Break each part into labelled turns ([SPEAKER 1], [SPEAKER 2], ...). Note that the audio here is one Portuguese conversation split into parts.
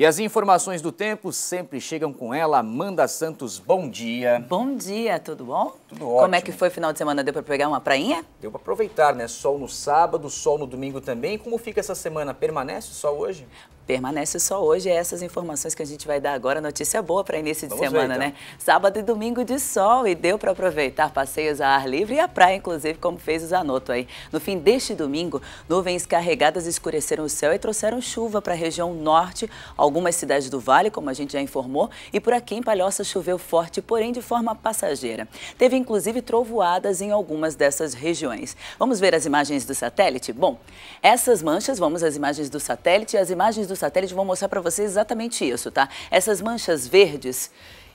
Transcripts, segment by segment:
[SPEAKER 1] E as informações do tempo sempre chegam com ela, Amanda Santos. Bom dia. Bom dia, tudo bom? Tudo ótimo. Como é que foi o final de semana? Deu para pegar uma prainha? Deu para aproveitar, né? Sol no sábado, sol no domingo também. Como fica essa semana? Permanece o sol hoje?
[SPEAKER 2] permanece só hoje. É essas informações que a gente vai dar agora. Notícia boa para início de Vamos semana, ver, então. né? Sábado e domingo de sol e deu para aproveitar passeios a ar livre e a praia, inclusive, como fez o Zanotto aí. No fim deste domingo, nuvens carregadas escureceram o céu e trouxeram chuva para a região norte, algumas cidades do vale, como a gente já informou, e por aqui em Palhoça choveu forte, porém de forma passageira. Teve inclusive trovoadas em algumas dessas regiões. Vamos ver as imagens do satélite? Bom, essas manchas, vamos às imagens do satélite, as imagens do satélite vão mostrar para vocês exatamente isso, tá? Essas manchas verdes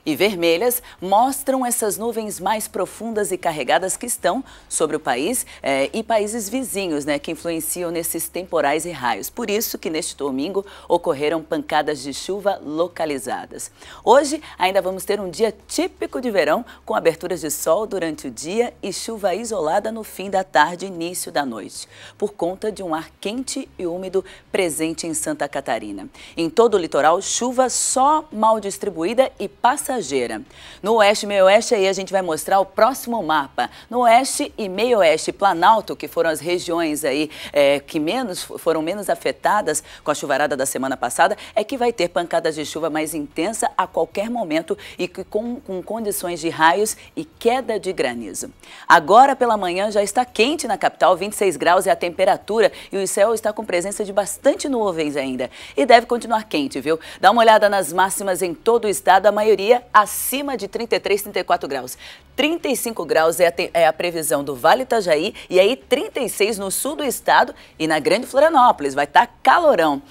[SPEAKER 2] e vermelhas mostram essas nuvens mais profundas e carregadas que estão sobre o país eh, e países vizinhos, né, que influenciam nesses temporais e raios. Por isso que neste domingo ocorreram pancadas de chuva localizadas. Hoje ainda vamos ter um dia típico de verão, com aberturas de sol durante o dia e chuva isolada no fim da tarde e início da noite, por conta de um ar quente e úmido presente em Santa Catarina. Em todo o litoral, chuva só mal distribuída e passa passageira. No oeste e meio oeste aí a gente vai mostrar o próximo mapa. No oeste e meio oeste, Planalto, que foram as regiões aí é, que menos, foram menos afetadas com a chuvarada da semana passada, é que vai ter pancadas de chuva mais intensa a qualquer momento e com, com condições de raios e queda de granizo. Agora pela manhã já está quente na capital, 26 graus é a temperatura e o céu está com presença de bastante nuvens ainda. E deve continuar quente, viu? Dá uma olhada nas máximas em todo o estado, a maioria acima de 33, 34 graus. 35 graus é a, é a previsão do Vale Itajaí e aí 36 no sul do estado e na Grande Florianópolis. Vai estar tá calorão.